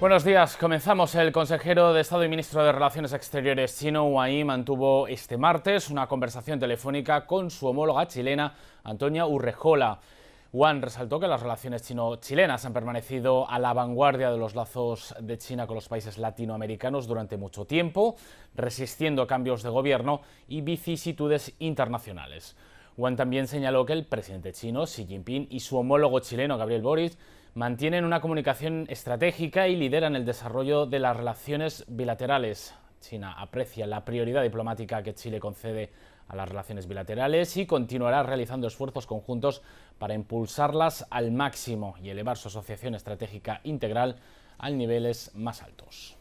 Buenos días, comenzamos. El consejero de Estado y ministro de Relaciones Exteriores chino Wang mantuvo este martes una conversación telefónica con su homóloga chilena Antonia Urrejola. Wang resaltó que las relaciones chino-chilenas han permanecido a la vanguardia de los lazos de China con los países latinoamericanos durante mucho tiempo, resistiendo cambios de gobierno y vicisitudes internacionales. Wang también señaló que el presidente chino Xi Jinping y su homólogo chileno Gabriel Boris mantienen una comunicación estratégica y lideran el desarrollo de las relaciones bilaterales. China aprecia la prioridad diplomática que Chile concede a las relaciones bilaterales y continuará realizando esfuerzos conjuntos para impulsarlas al máximo y elevar su asociación estratégica integral a niveles más altos.